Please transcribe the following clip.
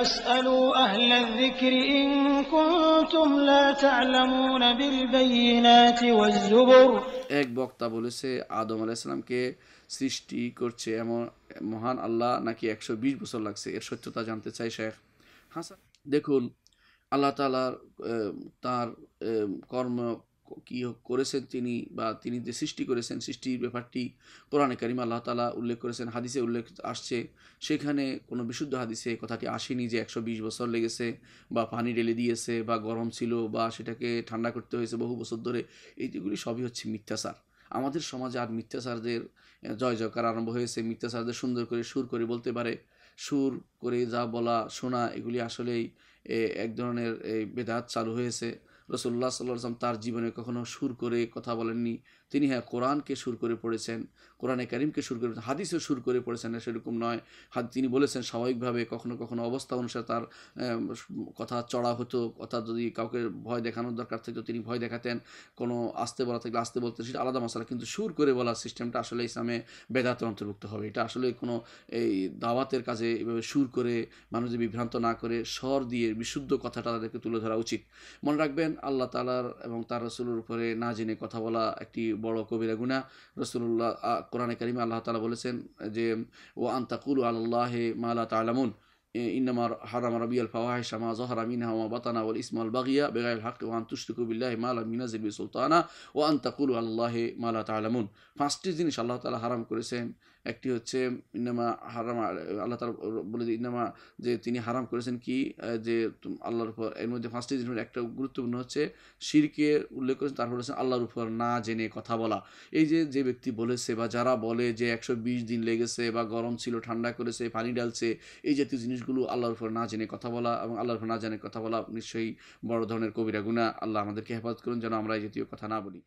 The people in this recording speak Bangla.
এক বক্তা বলেছে আদম আলাইসালামকে সৃষ্টি করছে এমন মহান আল্লাহ নাকি একশো বিশ বছর লাগছে এর সত্যতা জানতে চাই শেখ হাসান দেখুন আল্লাহ তালার তার কর্ম কী করেছেন তিনি বা তিনি যে সৃষ্টি করেছেন সৃষ্টির ব্যাপারটি কোরআনে কারিম আল্লাহ তালা উল্লেখ করেছেন হাদিসে উল্লেখ আসছে সেখানে কোনো বিশুদ্ধ হাদিসে কথাটি আসেনি যে একশো বিশ বছর লেগেছে বা পানি ঢেলে দিয়েছে বা গরম ছিল বা সেটাকে ঠান্ডা করতে হয়েছে বহু বছর ধরে এইগুলি সবই হচ্ছে মিথ্যাচার আমাদের সমাজে আর মিথ্যাচারদের জয় জয়কার আরম্ভ হয়েছে মিথ্যাচারদের সুন্দর করে সুর করে বলতে পারে সুর করে যা বলা শোনা এগুলি আসলেই এক ধরনের বেদাত চালু হয়েছে রসুল্লাহ সাল্লাম তার জীবনে কখনো সুর করে কথা বলেননি তিনি হ্যাঁ কোরআনকে সুর করে পড়েছেন কোরআনে করিমকে সুর করে হাদিসও সুর করে পড়েছেন সেরকম নয় হাদ তিনি বলেছেন স্বাভাবিকভাবে কখনো কখনো অবস্থা অনুসারে তার কথা চড়া হতো অর্থাৎ যদি কাউকে ভয় দেখানোর দরকার থাকতো তিনি ভয় দেখাতেন কোনো আসতে বলা থাকলে আসতে বলতেন সেটা আলাদা মশলা কিন্তু সুর করে বলার সিস্টেমটা আসলে ইসলামে বেদাতে অন্তর্ভুক্ত হবে এটা আসলে কোনো এই দাওয়াতের কাজে এভাবে সুর করে মানুষ বিভ্রান্ত না করে স্বর দিয়ে বিশুদ্ধ কথাটা তাদেরকে তুলে ধরা উচিত মনে রাখবেন আল্লাহ তালার এবং তার রসুলের উপরে না জেনে কথা বলা একটি বড় কবিরা গুণা রসুল্লাহ কোরআনে কারিমে আল্লাহ তালা বলেছেন যে ও আন্তাকুল আল্লাহে মালা তালামুন إنما حرم ربي الفواحش ما ظهر منها وما بطن والإثم والبغي بغير الحق وأن تشركوا بالله ما لم ينزل به سلطانا وأن تقولوا على الله ما لا تعلمون পাঁচটি জিনিস আল্লাহ তালা হারাম করেছেন একটি হচ্ছে ইনামা হারাম আল্লাহ তালা বলে ইনামা যে তিনি হারাম করেছেন কি যে আল্লাহর উপর এর মধ্যে পাঁচটি জিনিসের একটা গুরুত্বপূর্ণ হচ্ছে শিরকে উল্লেখ করেছেন তারপর হচ্ছে আল্লাহর উপর না জেনে কথা বলা এই যে যে ব্যক্তি বলেছে বা যারা বলে যে একশো দিন লেগেছে বা গরম ছিল ঠান্ডা করেছে পানি ডালছে এই জাতীয় জিনিস জিনিসগুলো আল্লাহর উপর না জেনে কথা বলা এবং আল্লাহর উপর না জানে কথা বলা নিশ্চয়ই বড় ধরনের কবিরা গুণা আল্লাহ আমাদেরকে হেফাজত করুন যেন আমরা এই জাতীয় কথা না বলি